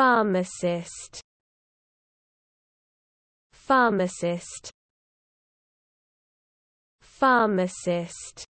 Pharmacist Pharmacist Pharmacist